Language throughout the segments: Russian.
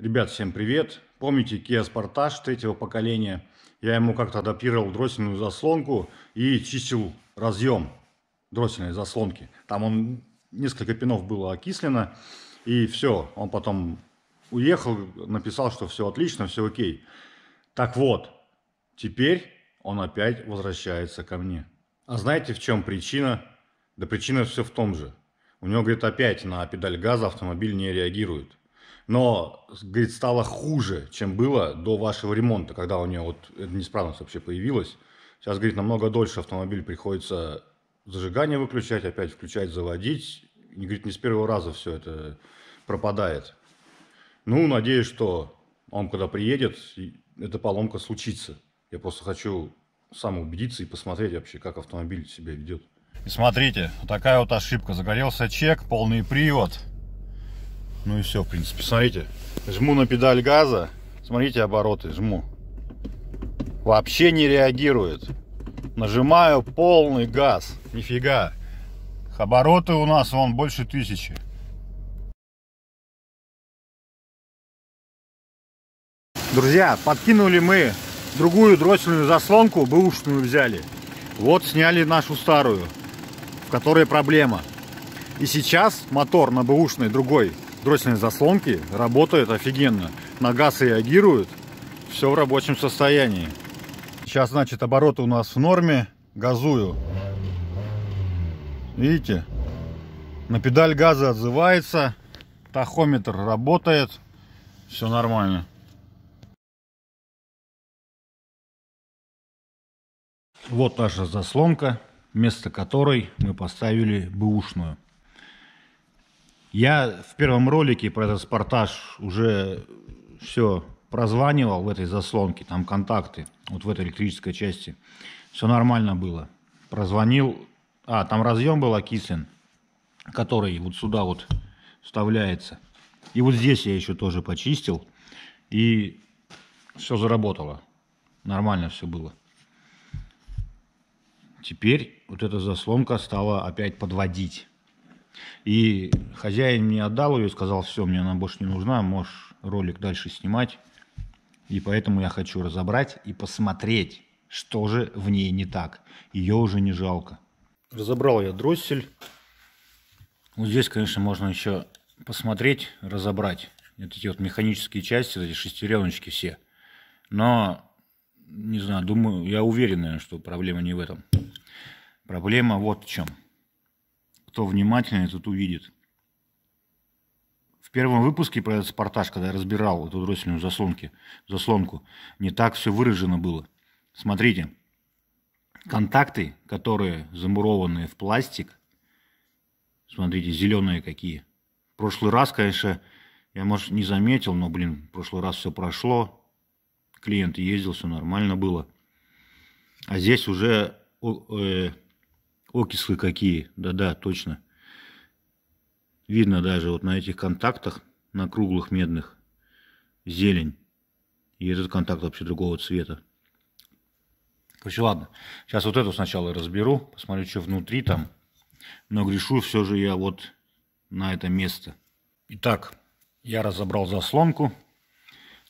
Ребят, всем привет! Помните Kia Sportage третьего поколения? Я ему как-то адаптировал дроссельную заслонку и чистил разъем дроссельной заслонки. Там он несколько пинов было окислено, и все. Он потом уехал, написал, что все отлично, все окей. Так вот, теперь он опять возвращается ко мне. А знаете, в чем причина? Да причина все в том же. У него, говорит, опять на педаль газа автомобиль не реагирует но, говорит, стало хуже, чем было до вашего ремонта, когда у нее вот эта неисправность вообще появилась. Сейчас, говорит, намного дольше автомобиль приходится зажигание выключать, опять включать, заводить. И, говорит, не с первого раза все это пропадает. Ну, надеюсь, что он, когда приедет, эта поломка случится. Я просто хочу сам убедиться и посмотреть вообще, как автомобиль себя ведет. И смотрите, вот такая вот ошибка. Загорелся чек, полный привод. Ну и все, в принципе. Смотрите, жму на педаль газа. Смотрите обороты, жму. Вообще не реагирует. Нажимаю полный газ. Нифига. Обороты у нас вон больше тысячи. Друзья, подкинули мы другую дроссельную заслонку, бэушную взяли. Вот сняли нашу старую, в которой проблема. И сейчас мотор на бэушной другой скоростные заслонки работают офигенно. На газ реагируют. Все в рабочем состоянии. Сейчас, значит, обороты у нас в норме. Газую. Видите? На педаль газа отзывается. Тахометр работает. Все нормально. Вот наша заслонка, место которой мы поставили бэушную. Я в первом ролике про этот Спартаж уже все прозванивал в этой заслонке, там контакты, вот в этой электрической части. Все нормально было. Прозвонил, а, там разъем был окислен, который вот сюда вот вставляется. И вот здесь я еще тоже почистил, и все заработало. Нормально все было. Теперь вот эта заслонка стала опять подводить. И хозяин мне отдал ее и сказал, все, мне она больше не нужна, можешь ролик дальше снимать. И поэтому я хочу разобрать и посмотреть, что же в ней не так. Ее уже не жалко. Разобрал я дроссель. Вот ну, здесь, конечно, можно еще посмотреть, разобрать. Вот эти вот механические части, эти шестереночки все. Но, не знаю, думаю, я уверен, наверное, что проблема не в этом. Проблема вот в чем кто внимательный, тут увидит. В первом выпуске про этот спортаж, когда я разбирал эту дроссельную заслонки, заслонку, не так все выражено было. Смотрите, контакты, которые замурованные в пластик, смотрите, зеленые какие. В прошлый раз, конечно, я, может, не заметил, но, блин, в прошлый раз все прошло, клиент ездил, все нормально было. А здесь уже э, Окислы какие, да-да, точно. Видно даже вот на этих контактах, на круглых медных, зелень. И этот контакт вообще другого цвета. Короче, ладно. Сейчас вот эту сначала разберу, посмотрю, что внутри там. Но грешу все же я вот на это место. Итак, я разобрал заслонку.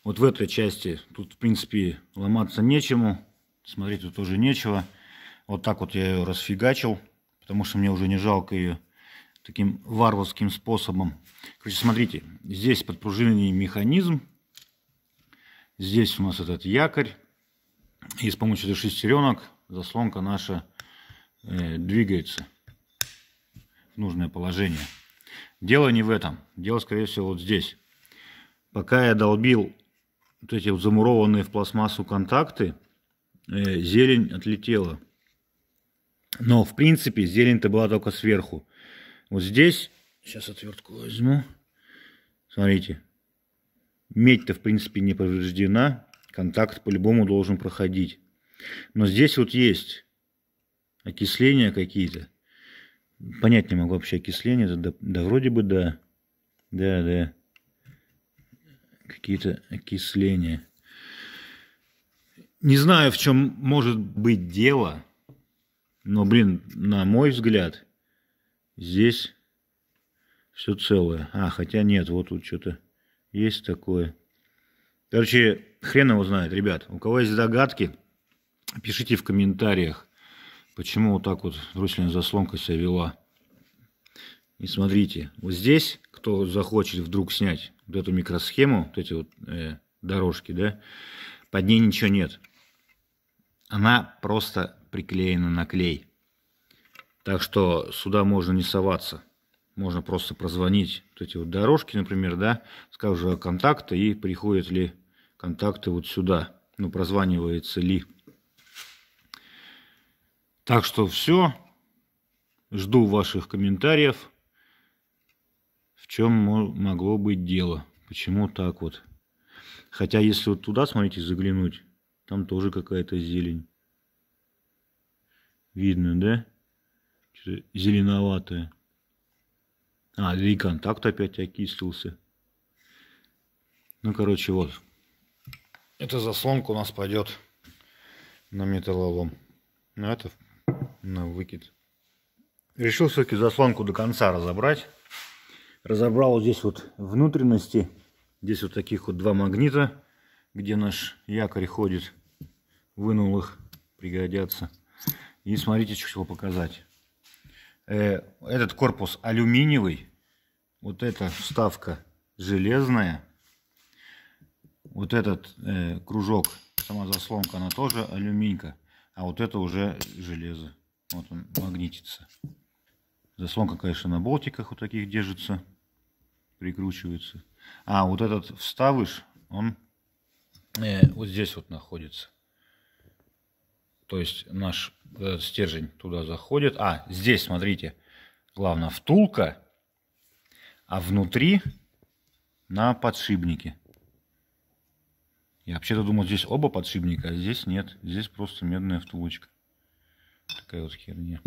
Вот в этой части тут, в принципе, ломаться нечему. Смотреть тут тоже нечего. Вот так вот я ее расфигачил, потому что мне уже не жалко ее таким варварским способом. Короче, смотрите, здесь подпружиненный механизм, здесь у нас этот якорь, и с помощью этих шестеренок заслонка наша э, двигается в нужное положение. Дело не в этом, дело, скорее всего, вот здесь. Пока я долбил вот эти вот замурованные в пластмассу контакты, э, зелень отлетела. Но, в принципе, зелень-то была только сверху. Вот здесь, сейчас отвертку возьму, смотрите, медь-то, в принципе, не повреждена, контакт по-любому должен проходить. Но здесь вот есть окисления какие-то. Понять не могу вообще окисления, да, да вроде бы да, да, да, какие-то окисления. Не знаю, в чем может быть дело, но, блин, на мой взгляд, здесь все целое. А, хотя нет, вот тут что-то есть такое. Короче, хрен его знает, ребят. У кого есть догадки, пишите в комментариях, почему вот так вот Руслина заслонка себя вела. И смотрите, вот здесь, кто захочет вдруг снять вот эту микросхему, вот эти вот э, дорожки, да, под ней ничего нет. Она просто приклеена на клей. Так что сюда можно не соваться. Можно просто прозвонить вот эти вот дорожки, например, да, скажу «А контакта и приходят ли контакты вот сюда. Ну, прозванивается ли. Так что все. Жду ваших комментариев. В чем могло быть дело? Почему так вот? Хотя, если вот туда, смотрите, заглянуть, там тоже какая-то зелень. Видно, да? Что-то зеленоватое. А, да и контакт опять окислился. Ну, короче, вот. Эта заслонка у нас пойдет на металлолом. Ну, это, на выкид. Решил все-таки заслонку до конца разобрать. Разобрал здесь вот внутренности. Здесь вот таких вот два магнита, где наш якорь ходит. Вынул их, пригодятся. И смотрите, что хочу показать. Э, этот корпус алюминиевый. Вот эта вставка железная. Вот этот э, кружок, сама заслонка, она тоже алюминька. А вот это уже железо. Вот он магнитится. Заслонка, конечно, на болтиках вот таких держится. Прикручивается. А вот этот вставыш, он э, вот здесь вот находится. То есть наш э, стержень туда заходит. А, здесь, смотрите, главное, втулка, а внутри на подшипнике. Я вообще-то думал, здесь оба подшипника, а здесь нет. Здесь просто медная втулочка. Такая вот херня.